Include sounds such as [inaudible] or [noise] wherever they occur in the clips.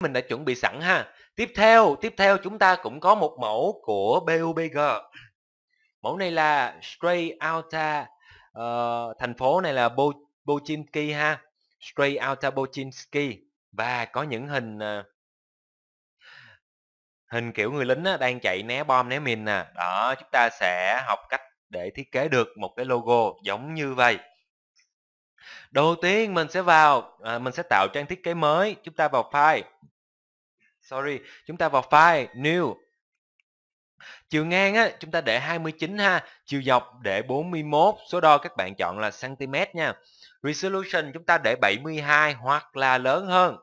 mình đã chuẩn bị sẵn ha tiếp theo tiếp theo chúng ta cũng có một mẫu của BUBG mẫu này là Stray Alta uh, thành phố này là Bo Bochinski ha Stray Alta Bochinski và có những hình uh, hình kiểu người lính á, đang chạy né bom né mìn nè đó chúng ta sẽ học cách để thiết kế được một cái logo giống như vậy đầu tiên mình sẽ vào à, mình sẽ tạo trang thiết kế mới chúng ta vào file sorry chúng ta vào file new chiều ngang á chúng ta để 29 ha chiều dọc để 41 số đo các bạn chọn là cm nha resolution chúng ta để 72 hoặc là lớn hơn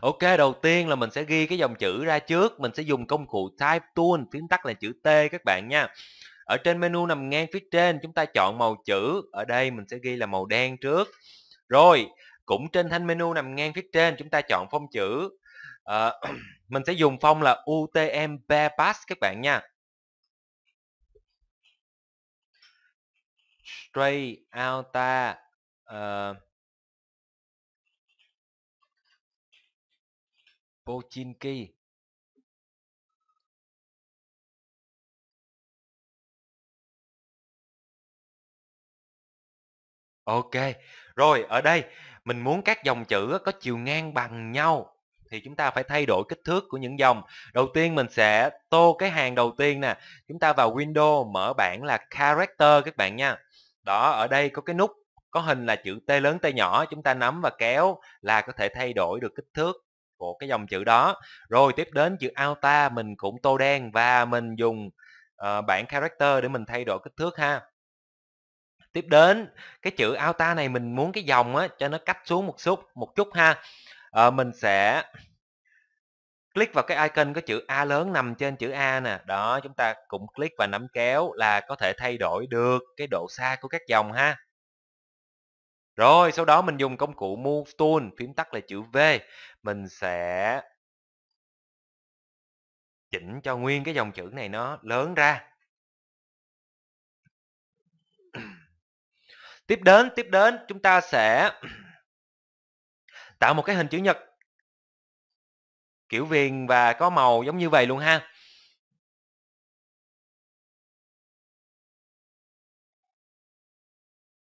Ok, đầu tiên là mình sẽ ghi cái dòng chữ ra trước Mình sẽ dùng công cụ Type Tool Tiếng tắt là chữ T các bạn nha ở trên menu nằm ngang phía trên chúng ta chọn màu chữ ở đây mình sẽ ghi là màu đen trước rồi cũng trên thanh menu nằm ngang phía trên chúng ta chọn phông chữ à, [clears throat] mình sẽ dùng phông là UTM Bypass các bạn nha Stray Alta uh, ờ. Pochinki Ok, rồi ở đây mình muốn các dòng chữ có chiều ngang bằng nhau thì chúng ta phải thay đổi kích thước của những dòng. Đầu tiên mình sẽ tô cái hàng đầu tiên nè. Chúng ta vào Window mở bảng là Character các bạn nha. Đó, ở đây có cái nút có hình là chữ T lớn T nhỏ. Chúng ta nắm và kéo là có thể thay đổi được kích thước của cái dòng chữ đó. Rồi tiếp đến chữ Alta mình cũng tô đen và mình dùng uh, bảng Character để mình thay đổi kích thước ha tiếp đến cái chữ alta này mình muốn cái dòng á cho nó cách xuống một chút một chút ha à, mình sẽ click vào cái icon có chữ A lớn nằm trên chữ A nè đó chúng ta cũng click và nắm kéo là có thể thay đổi được cái độ xa của các dòng ha rồi sau đó mình dùng công cụ Move Tool phím tắt là chữ V mình sẽ chỉnh cho nguyên cái dòng chữ này nó lớn ra tiếp đến tiếp đến chúng ta sẽ [clears throat] tạo một cái hình chữ nhật kiểu viền và có màu giống như vậy luôn ha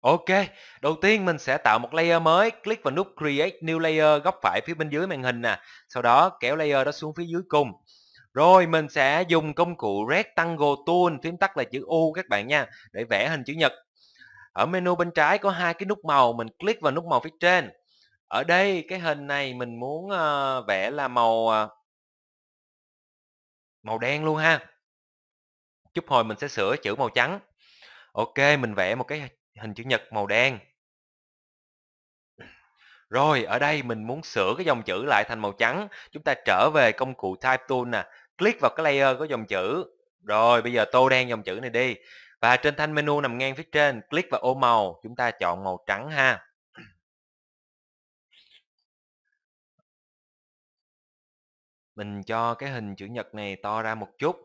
Ok, đầu tiên mình sẽ tạo một layer mới, click vào nút Create New Layer góc phải phía bên dưới màn hình nè. Sau đó kéo layer đó xuống phía dưới cùng. Rồi mình sẽ dùng công cụ Rectangle Tool, phím tắt là chữ U các bạn nha, để vẽ hình chữ nhật ở menu bên trái có hai cái nút màu mình click vào nút màu phía trên ở đây cái hình này mình muốn ờ, vẽ là màu ờ, màu đen luôn ha chút hồi mình sẽ sửa chữ màu trắng ok mình vẽ một cái hình chữ nhật màu đen rồi ở đây mình muốn sửa cái dòng chữ lại thành màu trắng chúng ta trở về công cụ type tool nè click vào cái layer có dòng chữ rồi bây giờ tô đen dòng chữ này đi và trên thanh menu nằm ngang phía trên click vào ô màu chúng ta chọn màu trắng ha mình cho cái hình chữ nhật này to ra một chút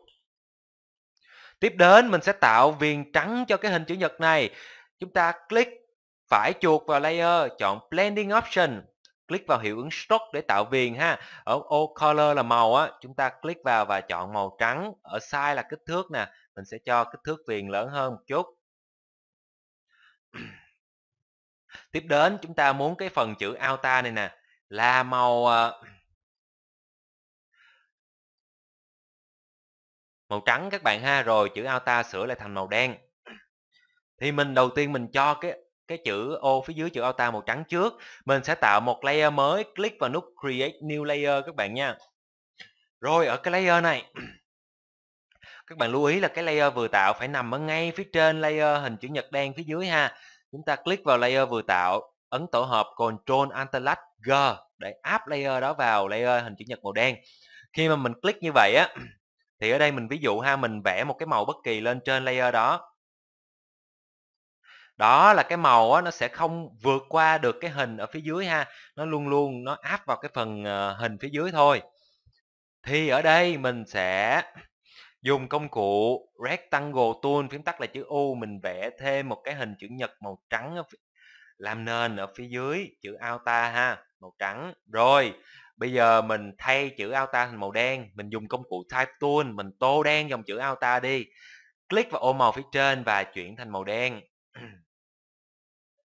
tiếp đến mình sẽ tạo viền trắng cho cái hình chữ nhật này chúng ta click phải chuột vào layer chọn blending option click vào hiệu ứng stroke để tạo viền ha ở ô color là màu á chúng ta click vào và chọn màu trắng ở size là kích thước nè mình sẽ cho kích thước viền lớn hơn một chút tiếp đến chúng ta muốn cái phần chữ alta này nè là màu ờ, màu trắng các bạn ha rồi chữ alta sửa lại thành màu đen thì mình đầu tiên mình cho cái cái chữ ô phía dưới chữ alta màu trắng trước mình sẽ tạo một layer mới click vào nút create new layer các bạn nha rồi ở cái layer này các bạn lưu ý là cái layer vừa tạo phải nằm ở ngay phía trên layer hình chữ nhật đen phía dưới ha chúng ta click vào layer vừa tạo ấn tổ hợp Ctrl Alt G để áp layer đó vào layer hình chữ nhật màu đen khi mà mình click như vậy á [clears throat] thì ở đây mình ví dụ ha mình vẽ một cái màu bất kỳ lên trên layer đó đó là cái màu á, nó sẽ không vượt qua được cái hình ở phía dưới ha nó luôn luôn nó áp vào cái phần ờ, hình phía dưới thôi thì ở đây mình sẽ dùng công cụ rectangle tool phím tắt là chữ U mình vẽ thêm một cái hình chữ nhật màu trắng làm nền ở phía dưới chữ alta ha màu trắng rồi bây giờ mình thay chữ alta thành màu đen mình dùng công cụ type tool mình tô đen dòng chữ alta đi click vào ô màu phía trên và chuyển thành màu đen [clears throat]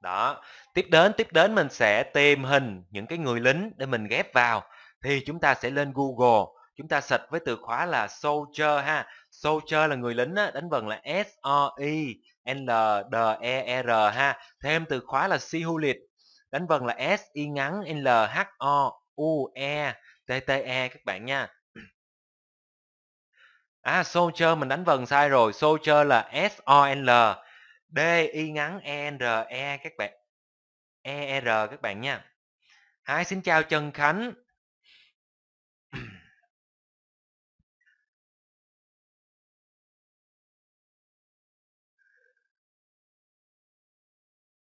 đó tiếp đến tiếp đến mình sẽ tìm hình những cái người lính để mình ghép vào thì chúng ta sẽ lên google chúng ta search với từ khóa là soldier ha soldier là người lính á, đánh vần là s o i l d e r ha thêm từ khóa là sihulit đánh vần là s i ngắn l h o u e t t e các bạn nha À soldier mình đánh vần sai rồi, soldier là S O n L D i ngắn E N R E các bạn. E R các bạn nha. Hi xin chào Trần Khánh.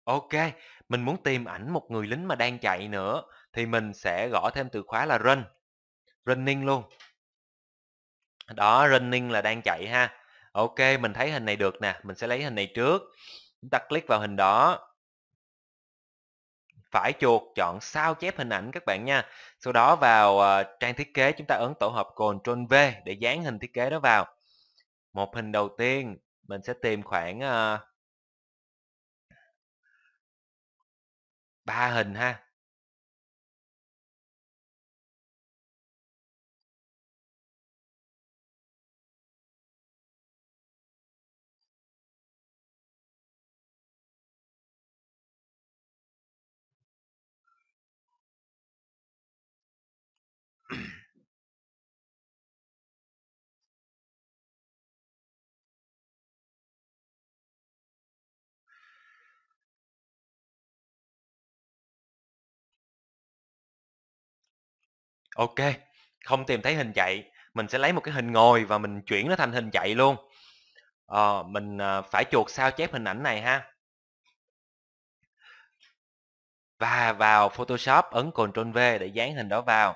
Ok, mình muốn tìm ảnh một người lính mà đang chạy nữa thì mình sẽ gõ thêm từ khóa là run. Running luôn. Đó, running là đang chạy ha. Ok, mình thấy hình này được nè, mình sẽ lấy hình này trước. Chúng ta click vào hình đó. Phải chuột chọn sao chép hình ảnh các bạn nha. Sau đó vào uh, trang thiết kế chúng ta ấn tổ hợp Ctrl V để dán hình thiết kế đó vào. Một hình đầu tiên mình sẽ tìm khoảng uh, ba hình ha OK, không tìm thấy hình chạy, mình sẽ lấy một cái hình ngồi và mình chuyển nó thành hình chạy luôn. Ờ, mình ờ, phải chuột sao chép hình ảnh này ha. Và vào Photoshop ấn Ctrl V để dán hình đó vào.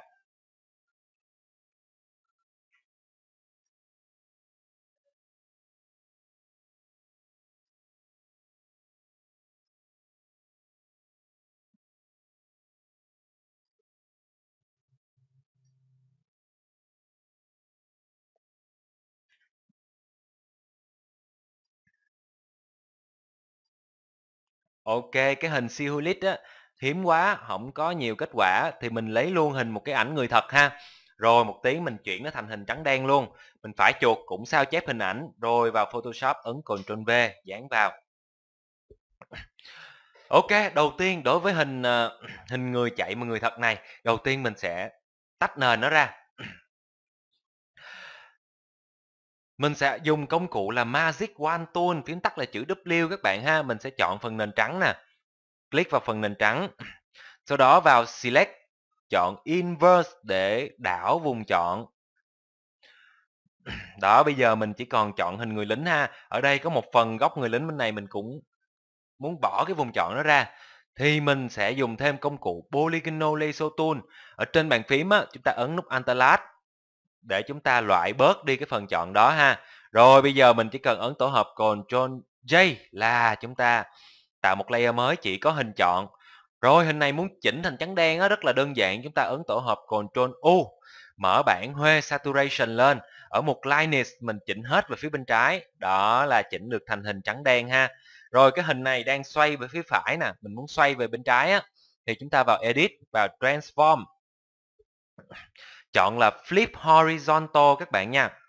Ok, cái hình Sihulid á hiếm quá, không có nhiều kết quả thì mình lấy luôn hình một cái ảnh người thật ha. Rồi một tí mình chuyển nó thành hình trắng đen luôn. Mình phải chuột cũng sao chép hình ảnh rồi vào Photoshop ấn Ctrl V dán vào. Ok, đầu tiên đối với hình uh, hình người chạy mà người thật này, đầu tiên mình sẽ tách nền nó ra Mình sẽ dùng công cụ là Magic One Tool, viết tắt là chữ W các bạn ha. Mình sẽ chọn phần nền trắng nè. Click vào phần nền trắng. [clears throat] Sau đó vào Select, chọn Inverse để đảo vùng chọn. [clears throat] Đó, bây giờ mình chỉ còn chọn hình người lính ha. Ở đây có một phần góc người lính bên này mình cũng muốn bỏ cái vùng chọn nó ra thì mình sẽ dùng thêm công cụ Polygonal Lasso Tool. Ở trên bàn phím á, chúng ta ấn nút Antalat để chúng ta loại bớt đi cái phần chọn đó ha rồi bây giờ mình chỉ cần ấn tổ hợp Ctrl J là chúng ta tạo một layer mới chỉ có hình chọn rồi hình này muốn chỉnh thành trắng đen đó, rất là đơn giản chúng ta ấn tổ hợp Ctrl U mở bảng huê saturation lên ở một lightness mình chỉnh hết về phía bên trái đó là chỉnh được thành hình trắng đen ha rồi cái hình này đang xoay về phía phải nè mình muốn xoay về bên trái á thì chúng ta vào edit vào transform chọn là flip horizontal các bạn nha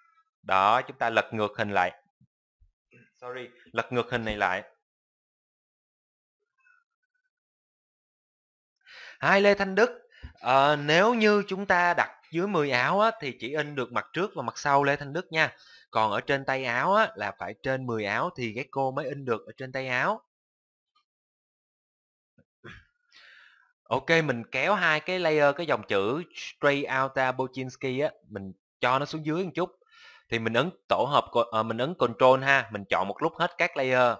đó chúng ta lật ngược hình lại sorry lật ngược hình này lại hai lê thanh đức à, nếu như chúng ta đặt dưới 10 áo á, thì chỉ in được mặt trước và mặt sau lê thanh đức nha còn ở trên tay áo á, là phải trên 10 áo thì cái cô mới in được ở trên tay áo Ok, mình kéo hai cái layer cái dòng chữ Straight Outta Bocinski á, mình cho nó xuống dưới một chút. Thì mình ấn tổ hợp à, mình ấn control ha, mình chọn một lúc hết các layer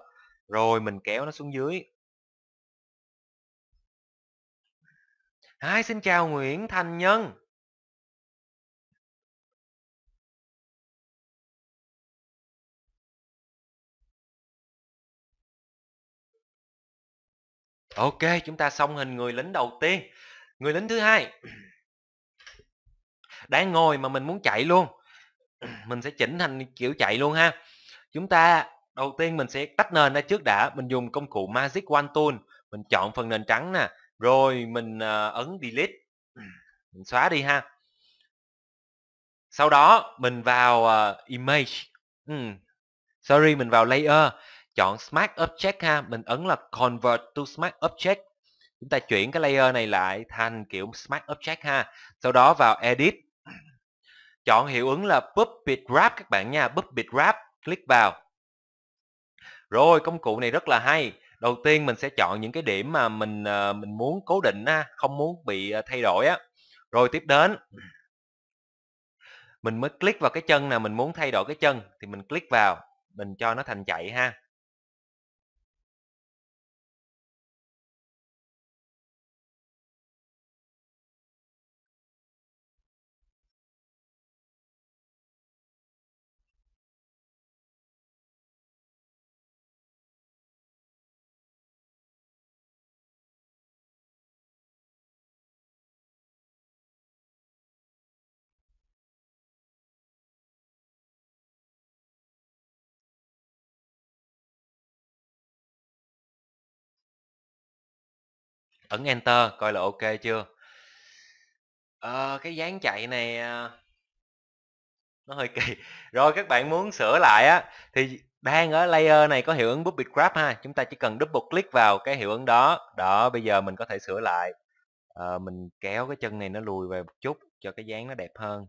rồi mình kéo nó xuống dưới. Hai xin chào Nguyễn Thành Nhân. Ok, chúng ta xong hình người lính đầu tiên. Người lính thứ hai. Đang ngồi mà mình muốn chạy luôn. Mình sẽ chỉnh thành kiểu chạy luôn ha. Chúng ta đầu tiên mình sẽ tách nền ra trước đã. Mình dùng công cụ Magic One Tool. Mình chọn phần nền trắng nè. Rồi mình ờ, ấn Delete. Mình xóa đi ha. Sau đó mình vào ờ, Image. Ừ. Sorry, mình vào Layer chọn Smart Object ha, mình ấn là Convert to Smart Object. Chúng ta chuyển cái layer này lại thành kiểu Smart Object ha. Sau đó vào Edit. Chọn hiệu ứng là Puppet Wrap các bạn nha, Puppet Wrap, click vào. Rồi, công cụ này rất là hay. Đầu tiên mình sẽ chọn những cái điểm mà mình ờ, mình muốn cố định ha, không muốn bị ờ, thay đổi á. Rồi tiếp đến mình mới click vào cái chân nào mình muốn thay đổi cái chân thì mình click vào mình cho nó thành chạy ha ấn enter coi là ok chưa à, cái dáng chạy này à, nó hơi kỳ [laughs] rồi các bạn muốn sửa lại á thì đang ở layer này có hiệu ứng Puppet Grab ha chúng ta chỉ cần double click vào cái hiệu ứng đó đó bây giờ mình có thể sửa lại à, mình kéo cái chân này nó lùi về một chút cho cái dáng nó đẹp hơn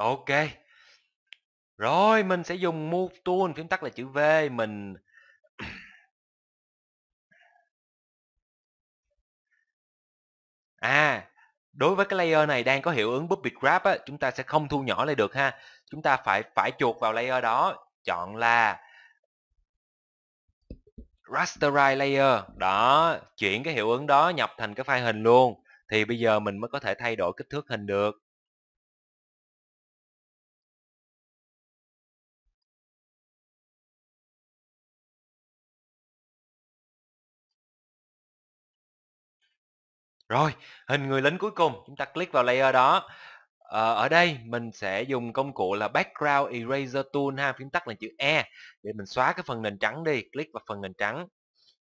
ok rồi mình sẽ dùng move tool phím tắt là chữ v mình à đối với cái layer này đang có hiệu ứng puppet grab á, chúng ta sẽ không thu nhỏ lại được ha chúng ta phải phải chuột vào layer đó chọn là rasterize layer đó chuyển cái hiệu ứng đó nhập thành cái file hình luôn thì bây giờ mình mới có thể thay đổi kích thước hình được Rồi, hình người lính cuối cùng, chúng ta click vào layer đó. Ờ, ở đây mình sẽ dùng công cụ là Background Eraser Tool ha, phím tắt là chữ E để mình xóa cái phần nền trắng đi, click vào phần nền trắng.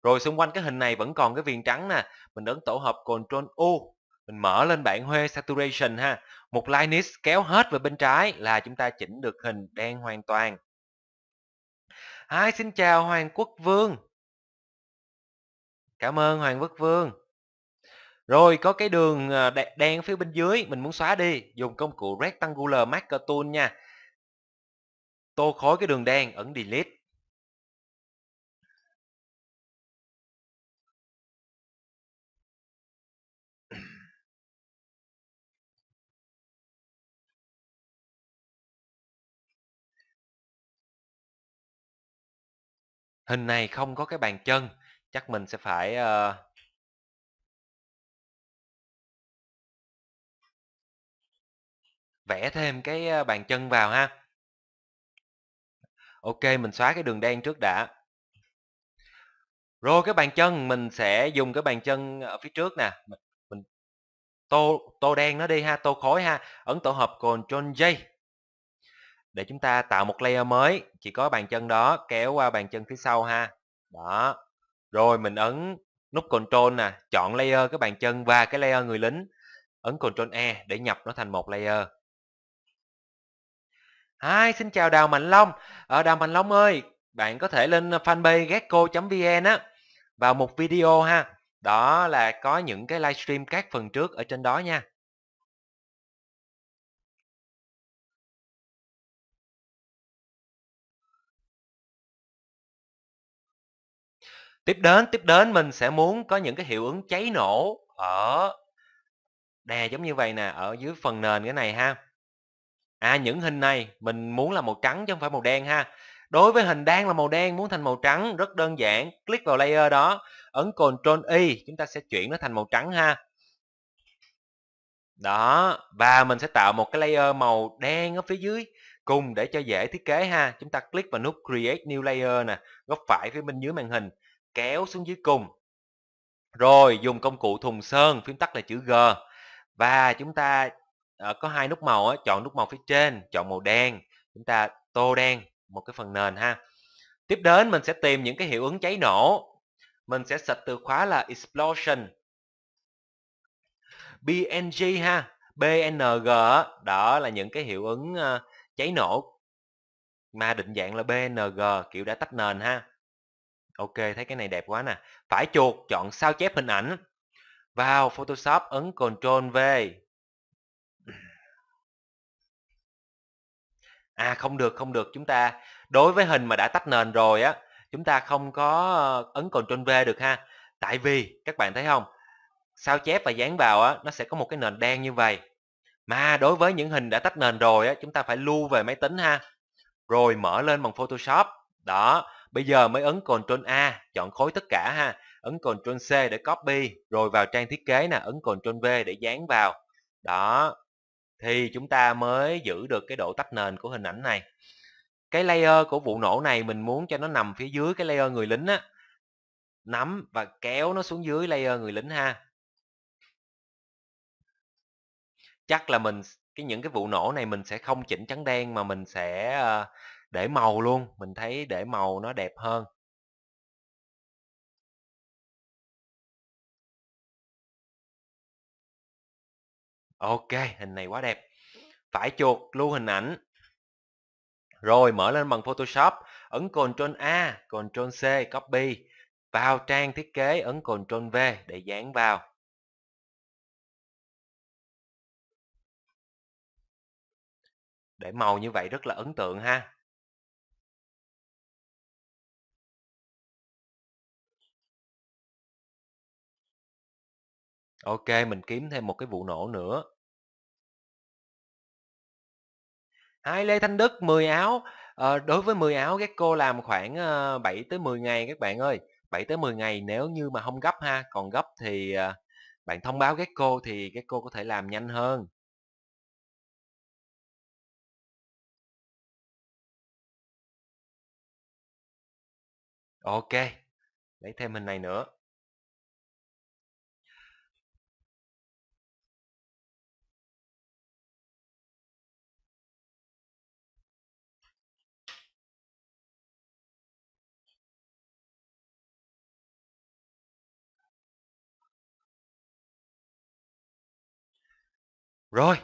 Rồi xung quanh cái hình này vẫn còn cái viền trắng nè, mình ấn tổ hợp Ctrl U, mình mở lên bảng huê Saturation ha. Một Linus kéo hết về bên trái là chúng ta chỉnh được hình đen hoàn toàn. Hi, xin chào Hoàng Quốc Vương. Cảm ơn Hoàng Quốc Vương. Rồi có cái đường ờ, đen phía bên dưới mình muốn xóa đi dùng công cụ Rectangular Marker Tool nha. Tô khối cái đường đen ấn Delete. Hình này không có cái bàn chân, chắc mình sẽ phải uh, vẽ thêm cái bàn chân vào ha ok mình xóa cái đường đen trước đã rồi cái bàn chân mình sẽ dùng cái bàn chân ở phía trước nè mình, tô tô đen nó đi ha tô khối ha ấn tổ hợp Ctrl J để chúng ta tạo một layer mới chỉ có bàn chân đó kéo qua bàn chân phía sau ha đó rồi mình ấn nút Ctrl nè chọn layer cái bàn chân và cái layer người lính ấn Ctrl E để nhập nó thành một layer Hi, xin chào Đào Mạnh Long. Ở ờ, Đào Mạnh Long ơi, bạn có thể lên fanpage gecko.vn á vào một video ha. Đó là có những cái livestream các phần trước ở trên đó nha. Tiếp đến, tiếp đến mình sẽ muốn có những cái hiệu ứng cháy nổ ở đè giống như vậy nè, ở dưới phần nền cái này ha à những hình này mình muốn là màu trắng chứ không phải màu đen ha đối với hình đang là màu đen muốn thành màu trắng rất đơn giản click vào layer đó ấn Ctrl Y chúng ta sẽ chuyển nó thành màu trắng ha đó và mình sẽ tạo một cái layer màu đen ở phía dưới cùng để cho dễ thiết kế ha chúng ta click vào nút create new layer nè góc phải phía bên dưới màn hình kéo xuống dưới cùng rồi dùng công cụ thùng sơn phím tắt là chữ G và chúng ta Ờ, có hai nút màu á, chọn nút màu phía trên, chọn màu đen, chúng ta tô đen một cái phần nền ha. Tiếp đến mình sẽ tìm những cái hiệu ứng cháy nổ. Mình sẽ search từ khóa là explosion. BNG ha, BNG đó là những cái hiệu ứng ờ, cháy nổ mà định dạng là BNG kiểu đã tách nền ha. Ok, thấy cái này đẹp quá nè. Phải chuột chọn sao chép hình ảnh. Vào Photoshop ấn Ctrl V À không được, không được. Chúng ta đối với hình mà đã tách nền rồi á, chúng ta không có ờ, ấn Ctrl V được ha. Tại vì các bạn thấy không? Sao chép và dán vào á, nó sẽ có một cái nền đen như vậy. Mà đối với những hình đã tách nền rồi á, chúng ta phải lưu về máy tính ha. Rồi mở lên bằng Photoshop. Đó, bây giờ mới ấn Ctrl A, chọn khối tất cả ha. Ấn Ctrl C để copy, rồi vào trang thiết kế nè, ấn Ctrl V để dán vào. Đó, thì chúng ta mới giữ được cái độ tách nền của hình ảnh này cái layer của vụ nổ này mình muốn cho nó nằm phía dưới cái layer người lính á nắm và kéo nó xuống dưới layer người lính ha chắc là mình cái những cái vụ nổ này mình sẽ không chỉnh trắng đen mà mình sẽ ờ, để màu luôn mình thấy để màu nó đẹp hơn ok hình này quá đẹp phải chuột lưu hình ảnh rồi mở lên bằng Photoshop ấn Ctrl A Ctrl C copy vào trang thiết kế ấn Ctrl V để dán vào để màu như vậy rất là ấn tượng ha ok mình kiếm thêm một cái vụ nổ nữa Ai Lê Thanh Đức 10 áo. Ờ, đối với 10 áo các cô làm khoảng ờ, 7 tới 10 ngày các bạn ơi. 7 tới 10 ngày nếu như mà không gấp ha, còn gấp thì ờ, bạn thông báo các cô thì các cô có thể làm nhanh hơn. Ok. Lấy thêm hình này nữa. rồi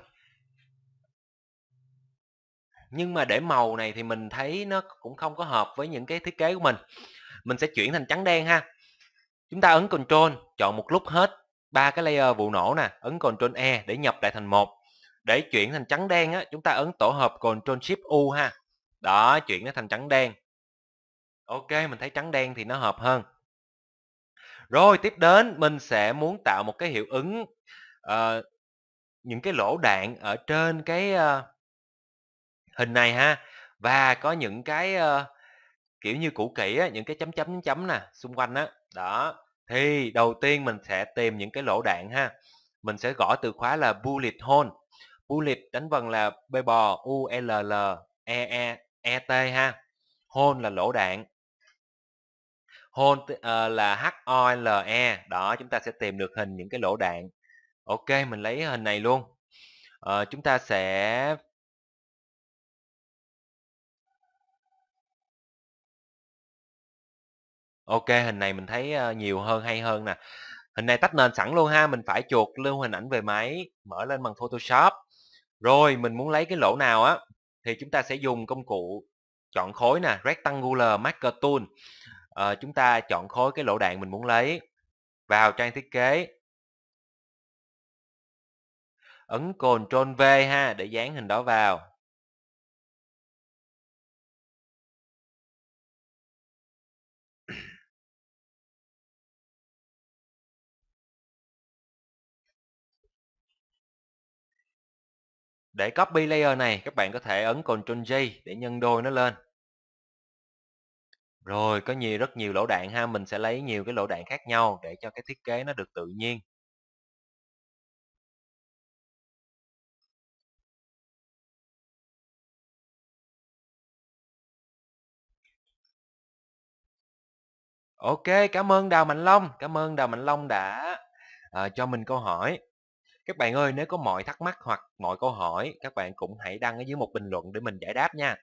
nhưng mà để màu này thì mình thấy nó cũng không có hợp với những cái thiết kế của mình mình sẽ chuyển thành trắng đen ha chúng ta ấn Ctrl chọn một lúc hết ba cái layer vụ nổ nè ấn Ctrl E để nhập lại thành một để chuyển thành trắng đen á chúng ta ấn tổ hợp Ctrl Shift U ha đó chuyển nó thành trắng đen ok mình thấy trắng đen thì nó hợp hơn rồi tiếp đến mình sẽ muốn tạo một cái hiệu ứng uh, những cái lỗ đạn ở trên cái ờ, hình này ha và có những cái ờ, kiểu như cũ kỹ á, những cái chấm chấm chấm nè xung quanh á đó. đó thì đầu tiên mình sẽ tìm những cái lỗ đạn ha mình sẽ gõ từ khóa là bullet hole bullet đánh vần là b bò u l l e e e t ha hole là lỗ đạn hole uh, là h o l e đó chúng ta sẽ tìm được hình những cái lỗ đạn Ok, mình lấy hình này luôn. Ờ, chúng ta sẽ Ok, hình này mình thấy ờ, nhiều hơn hay hơn nè. Hình này tách nền sẵn luôn ha, mình phải chuột lưu hình ảnh về máy, mở lên bằng Photoshop. Rồi mình muốn lấy cái lỗ nào á thì chúng ta sẽ dùng công cụ chọn khối nè, Rectangular Marker Tool. À, chúng ta chọn khối cái lỗ đạn mình muốn lấy, vào trang thiết kế, ấn Ctrl V ha để dán hình đó vào Để copy layer này các bạn có thể ấn Ctrl J để nhân đôi nó lên Rồi có nhiều rất nhiều lỗ đạn ha Mình sẽ lấy nhiều cái lỗ đạn khác nhau để cho cái thiết kế nó được tự nhiên Ok, cảm ơn Đào Mạnh Long, cảm ơn Đào Mạnh Long đã à, cho mình câu hỏi. Các bạn ơi, nếu có mọi thắc mắc hoặc mọi câu hỏi, các bạn cũng hãy đăng ở dưới một bình luận để mình giải đáp nha.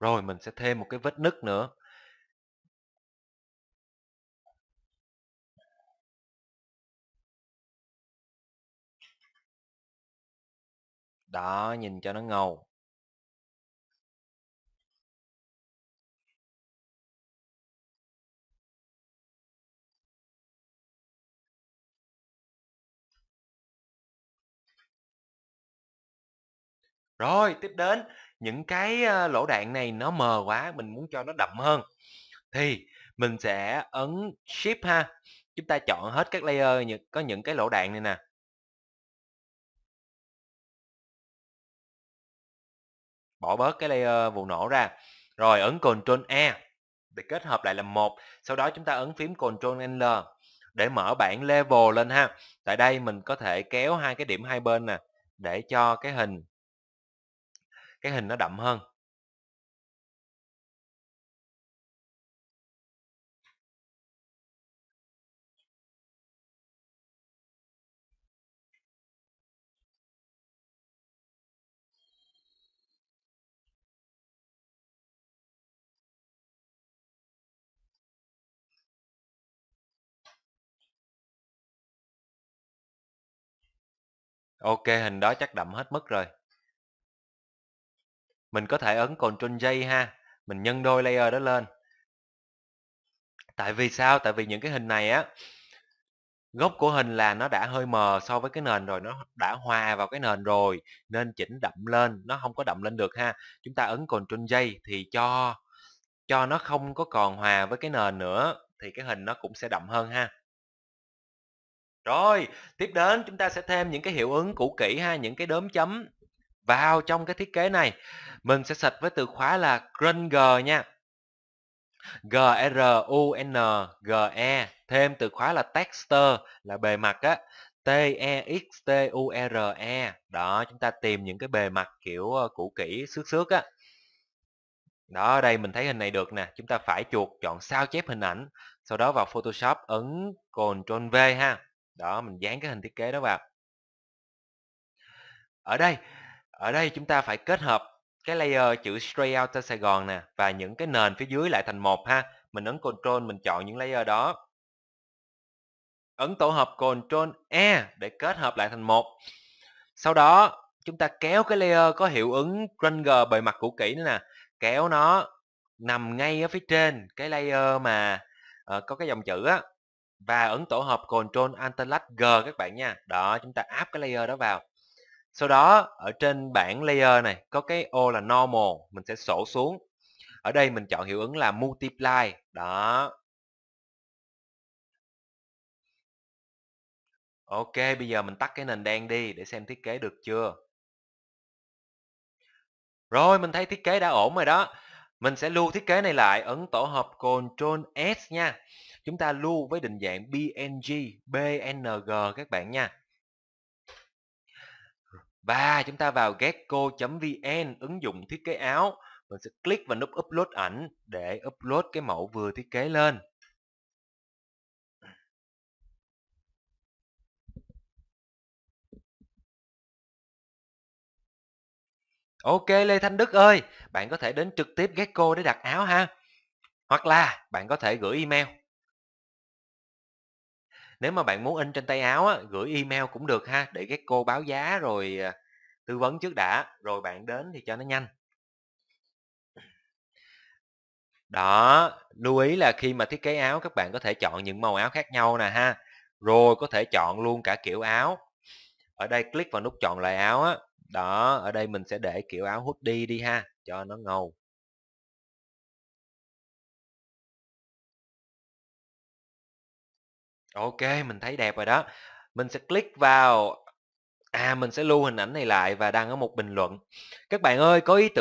Rồi mình sẽ thêm một cái vết nứt nữa. Đó, nhìn cho nó ngầu. Rồi, tiếp đến những cái lỗ đạn này nó mờ quá mình muốn cho nó đậm hơn thì mình sẽ ấn shift ha chúng ta chọn hết các layer có những cái lỗ đạn này nè bỏ bớt cái layer vụ nổ ra rồi ấn Ctrl E để kết hợp lại làm một sau đó chúng ta ấn phím Ctrl L để mở bảng level lên ha tại đây mình có thể kéo hai cái điểm hai bên nè để cho cái hình cái hình nó đậm hơn Ok, hình đó chắc đậm hết mức rồi mình có thể ấn Ctrl J ha mình nhân đôi layer đó lên tại vì sao tại vì những cái hình này á gốc của hình là nó đã hơi mờ so với cái nền rồi nó đã hòa vào cái nền rồi nên chỉnh đậm lên nó không có đậm lên được ha chúng ta ấn Ctrl J thì cho cho nó không có còn hòa với cái nền nữa thì cái hình nó cũng sẽ đậm hơn ha rồi tiếp đến chúng ta sẽ thêm những cái hiệu ứng cũ kỹ ha những cái đốm chấm vào trong cái thiết kế này mình sẽ search với từ khóa là Grunger nha. G-R-U-N-G-E Thêm từ khóa là texture là bề mặt á T-E-X-T-U-R-E Đó chúng ta tìm những cái bề mặt kiểu ờ, cũ kỹ xước xước á Đó đây mình thấy hình này được nè Chúng ta phải chuột chọn sao chép hình ảnh Sau đó vào Photoshop ấn Ctrl V ha Đó mình dán cái hình thiết kế đó vào Ở đây Ở đây chúng ta phải kết hợp cái layer chữ Stray Outer Sài Gòn nè và những cái nền phía dưới lại thành một ha mình ấn Ctrl mình chọn những layer đó ấn tổ hợp Ctrl E để kết hợp lại thành một sau đó chúng ta kéo cái layer có hiệu ứng ranger bề mặt cũ kỹ nữa nè kéo nó nằm ngay ở phía trên cái layer mà uh, có cái dòng chữ á và ấn tổ hợp Ctrl Alt G các bạn nha đó chúng ta áp cái layer đó vào sau đó ở trên bảng layer này có cái ô là normal, mình sẽ sổ xuống. Ở đây mình chọn hiệu ứng là multiply. Đó. Ok, bây giờ mình tắt cái nền đen đi để xem thiết kế được chưa. Rồi, mình thấy thiết kế đã ổn rồi đó. Mình sẽ lưu thiết kế này lại, ấn tổ hợp Ctrl S nha. Chúng ta lưu với định dạng PNG, PNG các bạn nha. Và chúng ta vào gecko.vn, ứng dụng thiết kế áo. Mình sẽ click vào nút upload ảnh để upload cái mẫu vừa thiết kế lên. Ok Lê Thanh Đức ơi, bạn có thể đến trực tiếp Gecko để đặt áo ha. Hoặc là bạn có thể gửi email nếu mà bạn muốn in trên tay áo á, gửi email cũng được ha để các cô báo giá rồi à, tư vấn trước đã rồi bạn đến thì cho nó nhanh đó lưu ý là khi mà thiết kế áo các bạn có thể chọn những màu áo khác nhau nè ha rồi có thể chọn luôn cả kiểu áo ở đây click vào nút chọn loại áo á đó. đó ở đây mình sẽ để kiểu áo hoodie đi ha cho nó ngầu Ok, mình thấy đẹp rồi đó. Mình sẽ click vào à mình sẽ lưu hình ảnh này lại và đăng ở một bình luận. Các bạn ơi, có ý tưởng